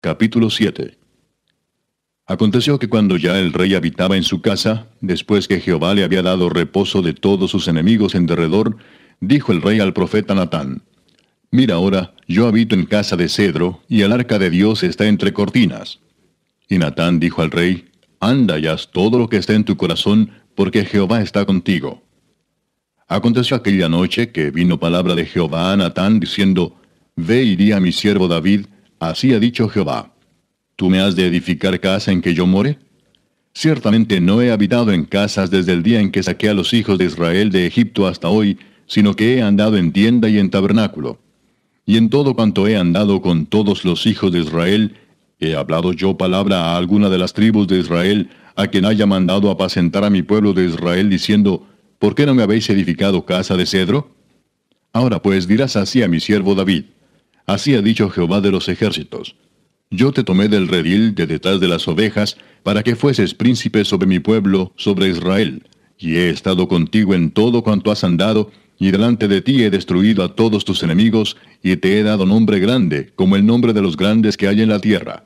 Capítulo 7 Aconteció que cuando ya el rey habitaba en su casa, después que Jehová le había dado reposo de todos sus enemigos en derredor, dijo el rey al profeta Natán, Mira ahora, yo habito en casa de cedro, y el arca de Dios está entre cortinas. Y Natán dijo al rey, Anda y haz todo lo que está en tu corazón, porque Jehová está contigo. Aconteció aquella noche que vino palabra de Jehová a Natán diciendo, Ve y di a mi siervo David, Así ha dicho Jehová. ¿Tú me has de edificar casa en que yo more? Ciertamente no he habitado en casas desde el día en que saqué a los hijos de Israel de Egipto hasta hoy, sino que he andado en tienda y en tabernáculo. Y en todo cuanto he andado con todos los hijos de Israel, he hablado yo palabra a alguna de las tribus de Israel, a quien haya mandado apacentar a mi pueblo de Israel, diciendo, ¿por qué no me habéis edificado casa de cedro? Ahora pues dirás así a mi siervo David, Así ha dicho Jehová de los ejércitos. Yo te tomé del redil de detrás de las ovejas, para que fueses príncipe sobre mi pueblo, sobre Israel. Y he estado contigo en todo cuanto has andado, y delante de ti he destruido a todos tus enemigos, y te he dado nombre grande, como el nombre de los grandes que hay en la tierra.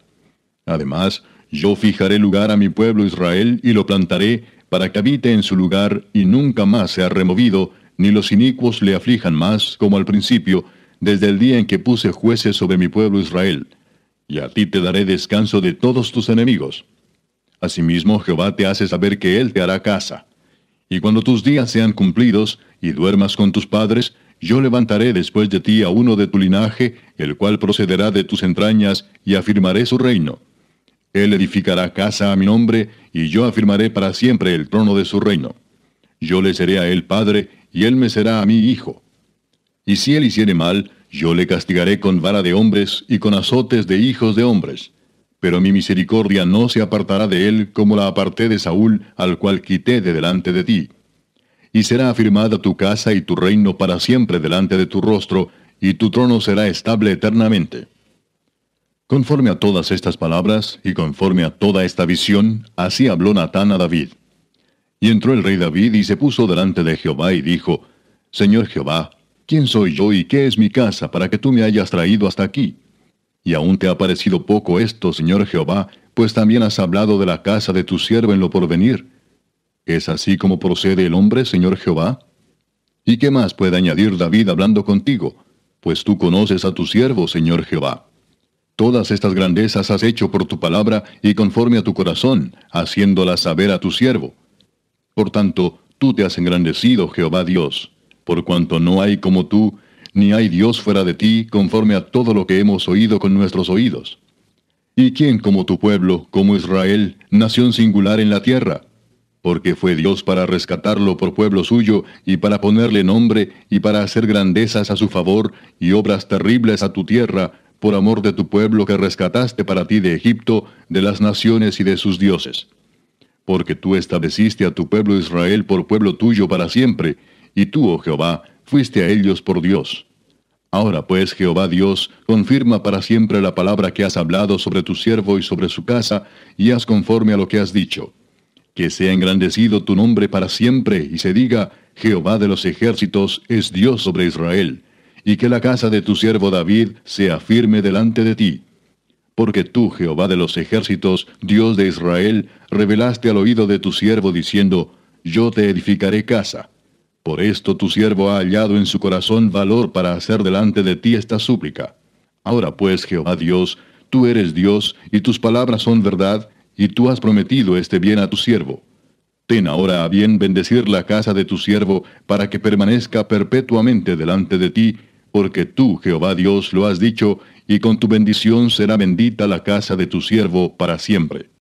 Además, yo fijaré lugar a mi pueblo Israel, y lo plantaré, para que habite en su lugar, y nunca más sea removido, ni los inicuos le aflijan más, como al principio, desde el día en que puse jueces sobre mi pueblo Israel, y a ti te daré descanso de todos tus enemigos. Asimismo Jehová te hace saber que Él te hará casa. Y cuando tus días sean cumplidos, y duermas con tus padres, yo levantaré después de ti a uno de tu linaje, el cual procederá de tus entrañas, y afirmaré su reino. Él edificará casa a mi nombre, y yo afirmaré para siempre el trono de su reino. Yo le seré a él padre, y él me será a mí hijo. Y si él hiciere mal, yo le castigaré con vara de hombres y con azotes de hijos de hombres. Pero mi misericordia no se apartará de él como la aparté de Saúl, al cual quité de delante de ti. Y será afirmada tu casa y tu reino para siempre delante de tu rostro, y tu trono será estable eternamente. Conforme a todas estas palabras y conforme a toda esta visión, así habló Natán a David. Y entró el rey David y se puso delante de Jehová y dijo, Señor Jehová, ¿Quién soy yo y qué es mi casa para que tú me hayas traído hasta aquí? Y aún te ha parecido poco esto, Señor Jehová, pues también has hablado de la casa de tu siervo en lo porvenir. ¿Es así como procede el hombre, Señor Jehová? ¿Y qué más puede añadir David hablando contigo? Pues tú conoces a tu siervo, Señor Jehová. Todas estas grandezas has hecho por tu palabra y conforme a tu corazón, haciéndolas saber a tu siervo. Por tanto, tú te has engrandecido, Jehová Dios por cuanto no hay como tú, ni hay Dios fuera de ti, conforme a todo lo que hemos oído con nuestros oídos. ¿Y quién como tu pueblo, como Israel, nación singular en la tierra? Porque fue Dios para rescatarlo por pueblo suyo, y para ponerle nombre, y para hacer grandezas a su favor, y obras terribles a tu tierra, por amor de tu pueblo que rescataste para ti de Egipto, de las naciones y de sus dioses. Porque tú estableciste a tu pueblo Israel por pueblo tuyo para siempre, y tú, oh Jehová, fuiste a ellos por Dios. Ahora pues, Jehová Dios, confirma para siempre la palabra que has hablado sobre tu siervo y sobre su casa, y haz conforme a lo que has dicho. Que sea engrandecido tu nombre para siempre, y se diga, Jehová de los ejércitos es Dios sobre Israel, y que la casa de tu siervo David sea firme delante de ti. Porque tú, Jehová de los ejércitos, Dios de Israel, revelaste al oído de tu siervo diciendo, Yo te edificaré casa por esto tu siervo ha hallado en su corazón valor para hacer delante de ti esta súplica. Ahora pues, Jehová Dios, tú eres Dios, y tus palabras son verdad, y tú has prometido este bien a tu siervo. Ten ahora a bien bendecir la casa de tu siervo, para que permanezca perpetuamente delante de ti, porque tú, Jehová Dios, lo has dicho, y con tu bendición será bendita la casa de tu siervo para siempre.